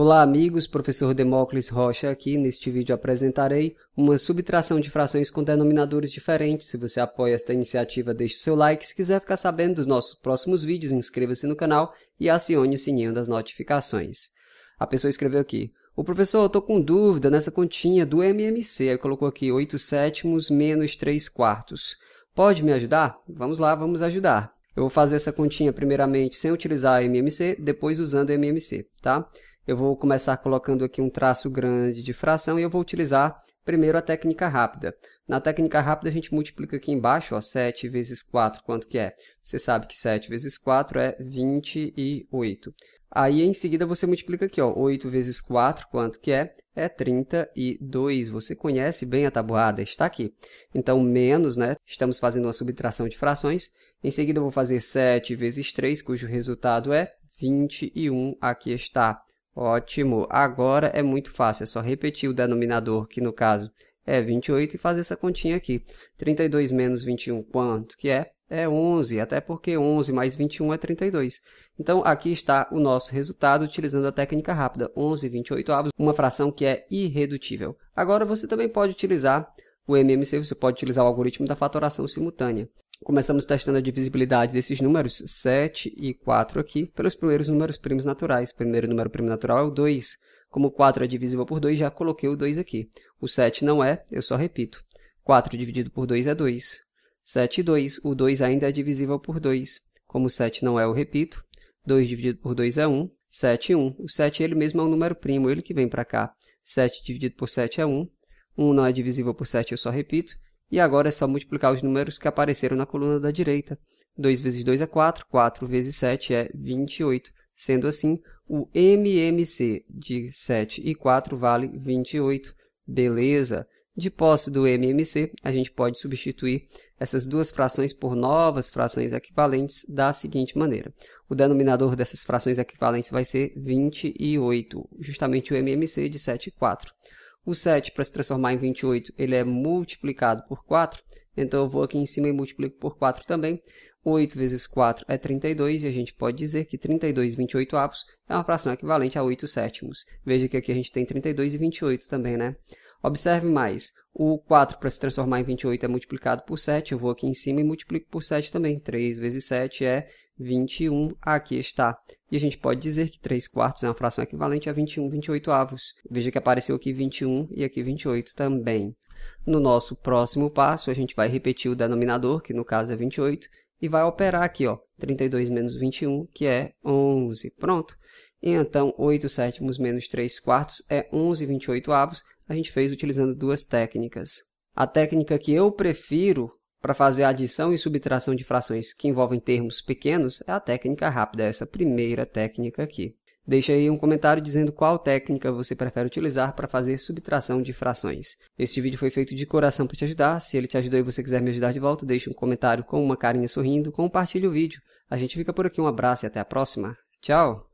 Olá amigos, professor Demócles Rocha aqui. Neste vídeo apresentarei uma subtração de frações com denominadores diferentes. Se você apoia esta iniciativa, deixe o seu like. Se quiser ficar sabendo dos nossos próximos vídeos, inscreva-se no canal e acione o sininho das notificações. A pessoa escreveu aqui, o professor, eu estou com dúvida nessa continha do MMC. Aí colocou aqui 8 sétimos menos 3 quartos. Pode me ajudar? Vamos lá, vamos ajudar. Eu vou fazer essa continha primeiramente sem utilizar a MMC, depois usando a MMC, tá? Eu vou começar colocando aqui um traço grande de fração e eu vou utilizar primeiro a técnica rápida. Na técnica rápida, a gente multiplica aqui embaixo, ó, 7 vezes 4, quanto que é? Você sabe que 7 vezes 4 é 28. Aí, em seguida, você multiplica aqui, ó, 8 vezes 4, quanto que é? É 32. Você conhece bem a tabuada, está aqui. Então, menos, né? Estamos fazendo uma subtração de frações. Em seguida, eu vou fazer 7 vezes 3, cujo resultado é 21. Aqui está. Ótimo. Agora é muito fácil, é só repetir o denominador, que no caso é 28, e fazer essa continha aqui. 32 menos 21, quanto que é? É 11, até porque 11 mais 21 é 32. Então, aqui está o nosso resultado utilizando a técnica rápida, 11 28 avos, uma fração que é irredutível. Agora, você também pode utilizar o MMC você pode utilizar o algoritmo da fatoração simultânea. Começamos testando a divisibilidade desses números 7 e 4 aqui pelos primeiros números primos naturais. O primeiro número primo natural é o 2. Como 4 é divisível por 2, já coloquei o 2 aqui. O 7 não é, eu só repito. 4 dividido por 2 é 2. 7 e 2, o 2 ainda é divisível por 2. Como 7 não é, eu repito. 2 dividido por 2 é 1. 7 e 1. O 7 ele mesmo é um número primo, ele que vem para cá. 7 dividido por 7 é 1. 1 não é divisível por 7, eu só repito. E agora é só multiplicar os números que apareceram na coluna da direita. 2 vezes 2 é 4, 4 vezes 7 é 28. Sendo assim, o MMC de 7 e 4 vale 28. Beleza! De posse do MMC, a gente pode substituir essas duas frações por novas frações equivalentes da seguinte maneira. O denominador dessas frações equivalentes vai ser 28, justamente o MMC de 7 e 4. O 7, para se transformar em 28, ele é multiplicado por 4. Então, eu vou aqui em cima e multiplico por 4 também. 8 vezes 4 é 32, e a gente pode dizer que 32 28 avos é uma fração equivalente a 8 sétimos. Veja que aqui a gente tem 32 e 28 também, né? Observe mais, o 4 para se transformar em 28 é multiplicado por 7, eu vou aqui em cima e multiplico por 7 também. 3 vezes 7 é 21, aqui está. E a gente pode dizer que 3 quartos é uma fração equivalente a 21 28 avos. Veja que apareceu aqui 21 e aqui 28 também. No nosso próximo passo, a gente vai repetir o denominador, que no caso é 28, e vai operar aqui, ó, 32 menos 21, que é 11. Pronto. E então, 8 sétimos menos 3 quartos é 11 28 avos a gente fez utilizando duas técnicas. A técnica que eu prefiro para fazer a adição e subtração de frações que envolvem termos pequenos é a técnica rápida, essa primeira técnica aqui. Deixe aí um comentário dizendo qual técnica você prefere utilizar para fazer subtração de frações. Este vídeo foi feito de coração para te ajudar. Se ele te ajudou e você quiser me ajudar de volta, deixe um comentário com uma carinha sorrindo, compartilhe o vídeo. A gente fica por aqui, um abraço e até a próxima. Tchau!